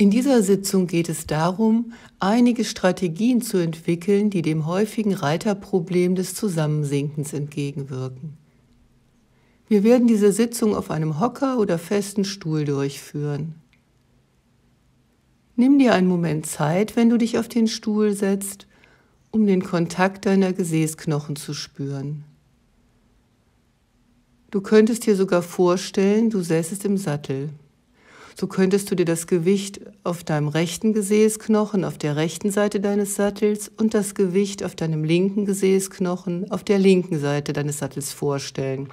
In dieser Sitzung geht es darum, einige Strategien zu entwickeln, die dem häufigen Reiterproblem des Zusammensinkens entgegenwirken. Wir werden diese Sitzung auf einem Hocker oder festen Stuhl durchführen. Nimm dir einen Moment Zeit, wenn du dich auf den Stuhl setzt, um den Kontakt deiner Gesäßknochen zu spüren. Du könntest dir sogar vorstellen, du säßest im Sattel. So könntest du dir das Gewicht auf deinem rechten Gesäßknochen auf der rechten Seite deines Sattels und das Gewicht auf deinem linken Gesäßknochen auf der linken Seite deines Sattels vorstellen.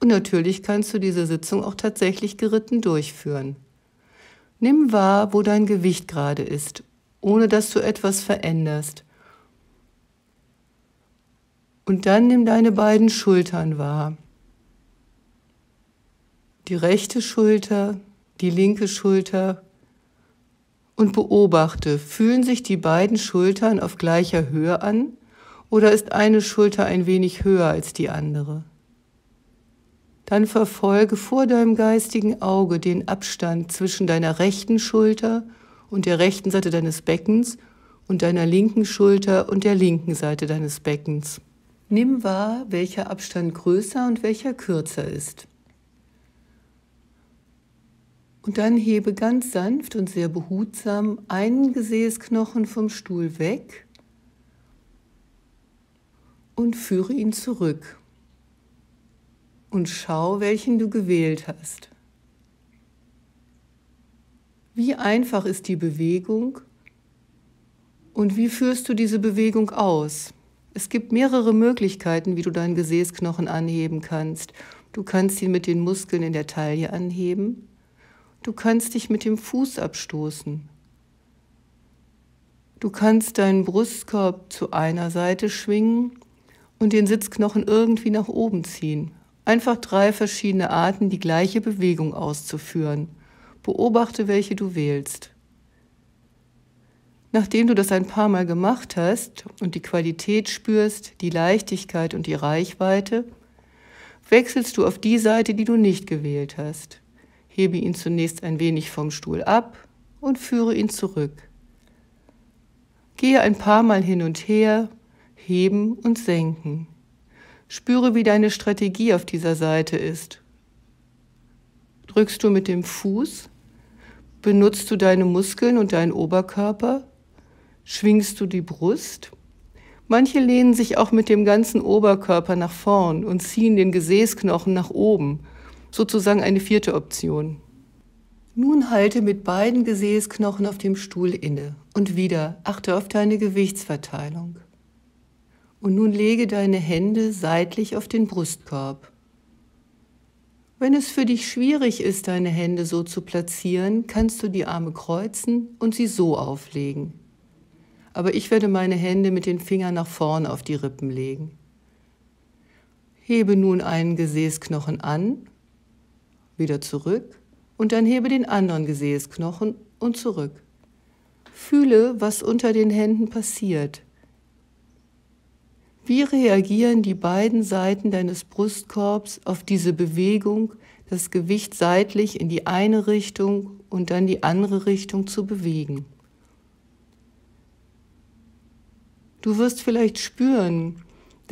Und natürlich kannst du diese Sitzung auch tatsächlich geritten durchführen. Nimm wahr, wo dein Gewicht gerade ist, ohne dass du etwas veränderst. Und dann nimm deine beiden Schultern wahr. Die rechte Schulter die linke Schulter und beobachte, fühlen sich die beiden Schultern auf gleicher Höhe an oder ist eine Schulter ein wenig höher als die andere? Dann verfolge vor deinem geistigen Auge den Abstand zwischen deiner rechten Schulter und der rechten Seite deines Beckens und deiner linken Schulter und der linken Seite deines Beckens. Nimm wahr, welcher Abstand größer und welcher kürzer ist. Und dann hebe ganz sanft und sehr behutsam einen Gesäßknochen vom Stuhl weg und führe ihn zurück. Und schau, welchen du gewählt hast. Wie einfach ist die Bewegung und wie führst du diese Bewegung aus? Es gibt mehrere Möglichkeiten, wie du deinen Gesäßknochen anheben kannst. Du kannst ihn mit den Muskeln in der Taille anheben. Du kannst dich mit dem Fuß abstoßen. Du kannst deinen Brustkorb zu einer Seite schwingen und den Sitzknochen irgendwie nach oben ziehen. Einfach drei verschiedene Arten, die gleiche Bewegung auszuführen. Beobachte, welche du wählst. Nachdem du das ein paar Mal gemacht hast und die Qualität spürst, die Leichtigkeit und die Reichweite, wechselst du auf die Seite, die du nicht gewählt hast hebe ihn zunächst ein wenig vom Stuhl ab und führe ihn zurück. Gehe ein paar Mal hin und her, heben und senken. Spüre, wie deine Strategie auf dieser Seite ist. Drückst du mit dem Fuß? Benutzt du deine Muskeln und deinen Oberkörper? Schwingst du die Brust? Manche lehnen sich auch mit dem ganzen Oberkörper nach vorn und ziehen den Gesäßknochen nach oben sozusagen eine vierte Option. Nun halte mit beiden Gesäßknochen auf dem Stuhl inne und wieder achte auf deine Gewichtsverteilung. Und nun lege deine Hände seitlich auf den Brustkorb. Wenn es für dich schwierig ist, deine Hände so zu platzieren, kannst du die Arme kreuzen und sie so auflegen. Aber ich werde meine Hände mit den Fingern nach vorn auf die Rippen legen. Hebe nun einen Gesäßknochen an wieder zurück und dann hebe den anderen Gesäßknochen und zurück. Fühle, was unter den Händen passiert. Wie reagieren die beiden Seiten deines Brustkorbs auf diese Bewegung, das Gewicht seitlich in die eine Richtung und dann die andere Richtung zu bewegen? Du wirst vielleicht spüren,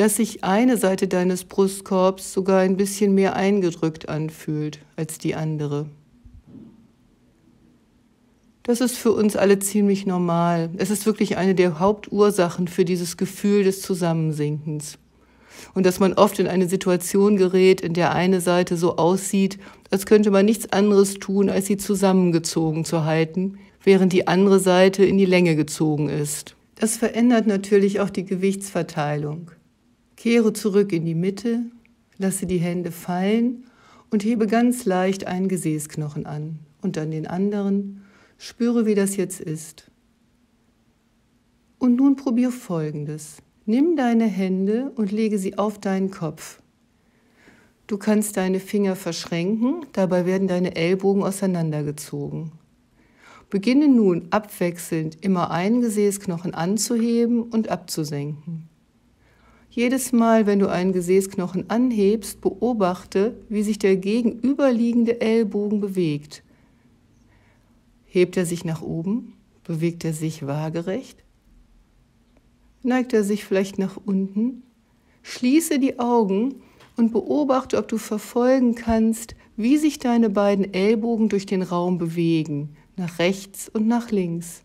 dass sich eine Seite deines Brustkorbs sogar ein bisschen mehr eingedrückt anfühlt als die andere. Das ist für uns alle ziemlich normal. Es ist wirklich eine der Hauptursachen für dieses Gefühl des Zusammensinkens. Und dass man oft in eine Situation gerät, in der eine Seite so aussieht, als könnte man nichts anderes tun, als sie zusammengezogen zu halten, während die andere Seite in die Länge gezogen ist. Das verändert natürlich auch die Gewichtsverteilung. Kehre zurück in die Mitte, lasse die Hände fallen und hebe ganz leicht einen Gesäßknochen an und dann den anderen. Spüre, wie das jetzt ist. Und nun probier Folgendes. Nimm deine Hände und lege sie auf deinen Kopf. Du kannst deine Finger verschränken, dabei werden deine Ellbogen auseinandergezogen. Beginne nun abwechselnd immer einen Gesäßknochen anzuheben und abzusenken. Jedes Mal, wenn du einen Gesäßknochen anhebst, beobachte, wie sich der gegenüberliegende Ellbogen bewegt. Hebt er sich nach oben? Bewegt er sich waagerecht? Neigt er sich vielleicht nach unten? Schließe die Augen und beobachte, ob du verfolgen kannst, wie sich deine beiden Ellbogen durch den Raum bewegen, nach rechts und nach links.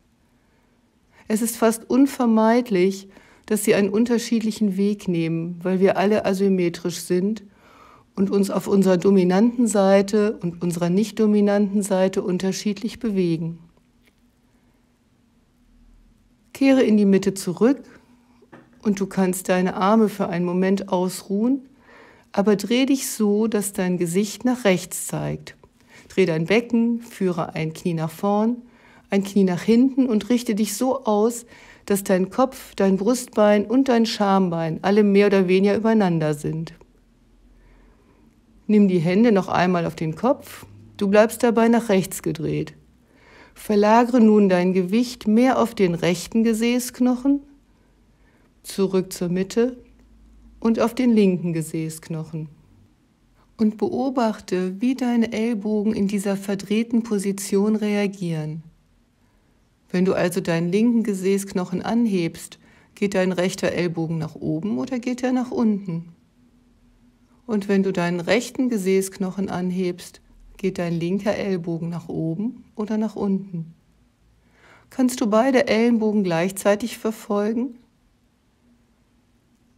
Es ist fast unvermeidlich, dass sie einen unterschiedlichen Weg nehmen, weil wir alle asymmetrisch sind und uns auf unserer dominanten Seite und unserer nicht dominanten Seite unterschiedlich bewegen. Kehre in die Mitte zurück und du kannst deine Arme für einen Moment ausruhen, aber dreh dich so, dass dein Gesicht nach rechts zeigt. Dreh dein Becken, führe ein Knie nach vorn ein Knie nach hinten und richte dich so aus, dass dein Kopf, dein Brustbein und dein Schambein alle mehr oder weniger übereinander sind. Nimm die Hände noch einmal auf den Kopf, du bleibst dabei nach rechts gedreht. Verlagere nun dein Gewicht mehr auf den rechten Gesäßknochen, zurück zur Mitte und auf den linken Gesäßknochen. Und beobachte, wie deine Ellbogen in dieser verdrehten Position reagieren. Wenn du also deinen linken Gesäßknochen anhebst, geht dein rechter Ellbogen nach oben oder geht er nach unten? Und wenn du deinen rechten Gesäßknochen anhebst, geht dein linker Ellbogen nach oben oder nach unten? Kannst du beide Ellenbogen gleichzeitig verfolgen?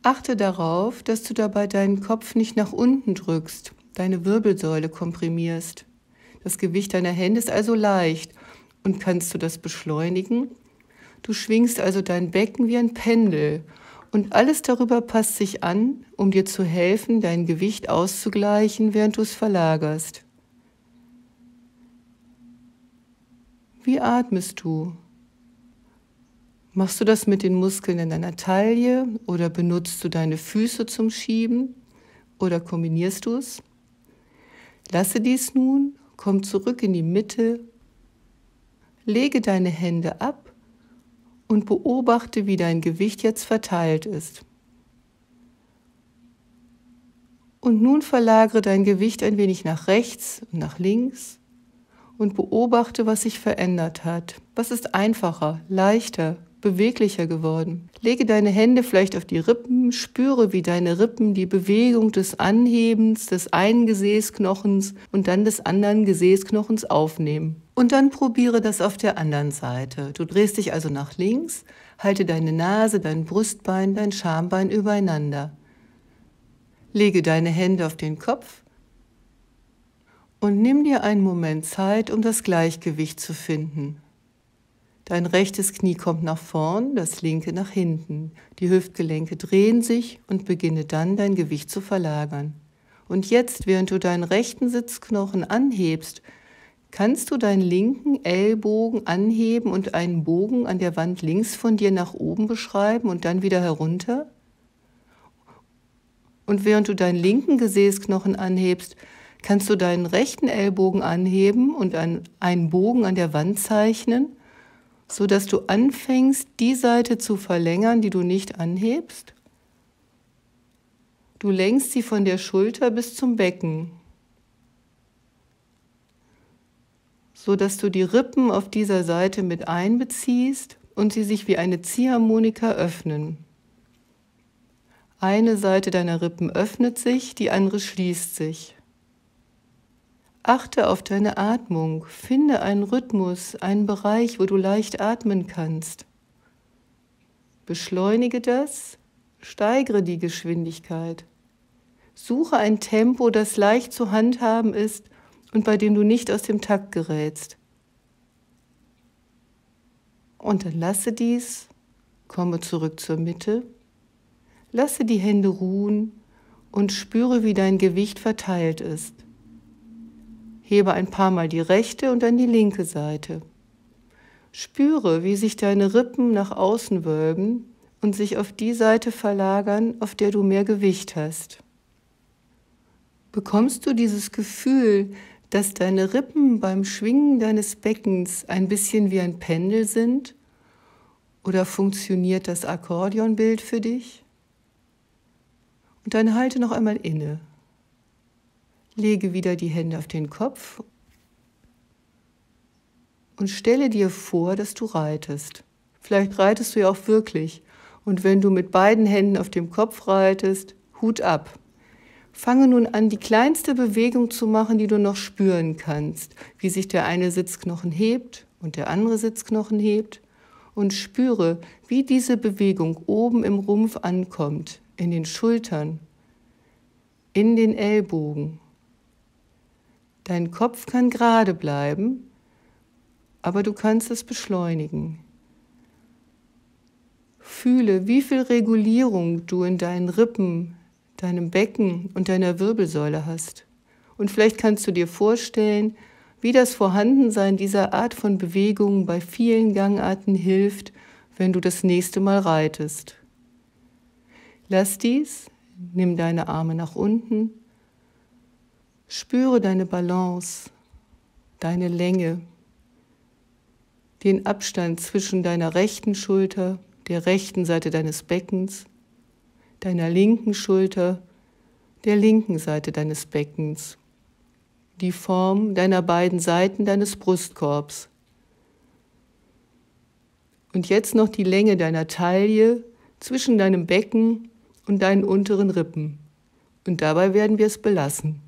Achte darauf, dass du dabei deinen Kopf nicht nach unten drückst, deine Wirbelsäule komprimierst. Das Gewicht deiner Hände ist also leicht und kannst du das beschleunigen? Du schwingst also dein Becken wie ein Pendel und alles darüber passt sich an, um dir zu helfen, dein Gewicht auszugleichen, während du es verlagerst. Wie atmest du? Machst du das mit den Muskeln in deiner Taille oder benutzt du deine Füße zum Schieben oder kombinierst du es? Lasse dies nun, komm zurück in die Mitte Lege deine Hände ab und beobachte, wie dein Gewicht jetzt verteilt ist. Und nun verlagere dein Gewicht ein wenig nach rechts und nach links und beobachte, was sich verändert hat. Was ist einfacher, leichter, beweglicher geworden? Lege deine Hände vielleicht auf die Rippen, spüre, wie deine Rippen die Bewegung des Anhebens des einen Gesäßknochens und dann des anderen Gesäßknochens aufnehmen. Und dann probiere das auf der anderen Seite. Du drehst dich also nach links, halte deine Nase, dein Brustbein, dein Schambein übereinander. Lege deine Hände auf den Kopf und nimm dir einen Moment Zeit, um das Gleichgewicht zu finden. Dein rechtes Knie kommt nach vorn, das linke nach hinten. Die Hüftgelenke drehen sich und beginne dann dein Gewicht zu verlagern. Und jetzt, während du deinen rechten Sitzknochen anhebst, Kannst du deinen linken Ellbogen anheben und einen Bogen an der Wand links von dir nach oben beschreiben und dann wieder herunter? Und während du deinen linken Gesäßknochen anhebst, kannst du deinen rechten Ellbogen anheben und einen Bogen an der Wand zeichnen, sodass du anfängst, die Seite zu verlängern, die du nicht anhebst. Du lenkst sie von der Schulter bis zum Becken sodass du die Rippen auf dieser Seite mit einbeziehst und sie sich wie eine Ziehharmonika öffnen. Eine Seite deiner Rippen öffnet sich, die andere schließt sich. Achte auf deine Atmung, finde einen Rhythmus, einen Bereich, wo du leicht atmen kannst. Beschleunige das, steigere die Geschwindigkeit. Suche ein Tempo, das leicht zu handhaben ist und bei dem du nicht aus dem Takt gerätst. Und dann lasse dies, komme zurück zur Mitte, lasse die Hände ruhen und spüre, wie dein Gewicht verteilt ist. Hebe ein paar Mal die rechte und dann die linke Seite. Spüre, wie sich deine Rippen nach außen wölben und sich auf die Seite verlagern, auf der du mehr Gewicht hast. Bekommst du dieses Gefühl, dass deine Rippen beim Schwingen deines Beckens ein bisschen wie ein Pendel sind? Oder funktioniert das Akkordeonbild für dich? Und dann halte noch einmal inne. Lege wieder die Hände auf den Kopf und stelle dir vor, dass du reitest. Vielleicht reitest du ja auch wirklich. Und wenn du mit beiden Händen auf dem Kopf reitest, Hut ab. Fange nun an, die kleinste Bewegung zu machen, die du noch spüren kannst, wie sich der eine Sitzknochen hebt und der andere Sitzknochen hebt und spüre, wie diese Bewegung oben im Rumpf ankommt, in den Schultern, in den Ellbogen. Dein Kopf kann gerade bleiben, aber du kannst es beschleunigen. Fühle, wie viel Regulierung du in deinen Rippen, deinem Becken und deiner Wirbelsäule hast. Und vielleicht kannst du dir vorstellen, wie das Vorhandensein dieser Art von Bewegungen bei vielen Gangarten hilft, wenn du das nächste Mal reitest. Lass dies, nimm deine Arme nach unten, spüre deine Balance, deine Länge, den Abstand zwischen deiner rechten Schulter, der rechten Seite deines Beckens deiner linken Schulter, der linken Seite deines Beckens, die Form deiner beiden Seiten deines Brustkorbs. Und jetzt noch die Länge deiner Taille zwischen deinem Becken und deinen unteren Rippen. Und dabei werden wir es belassen.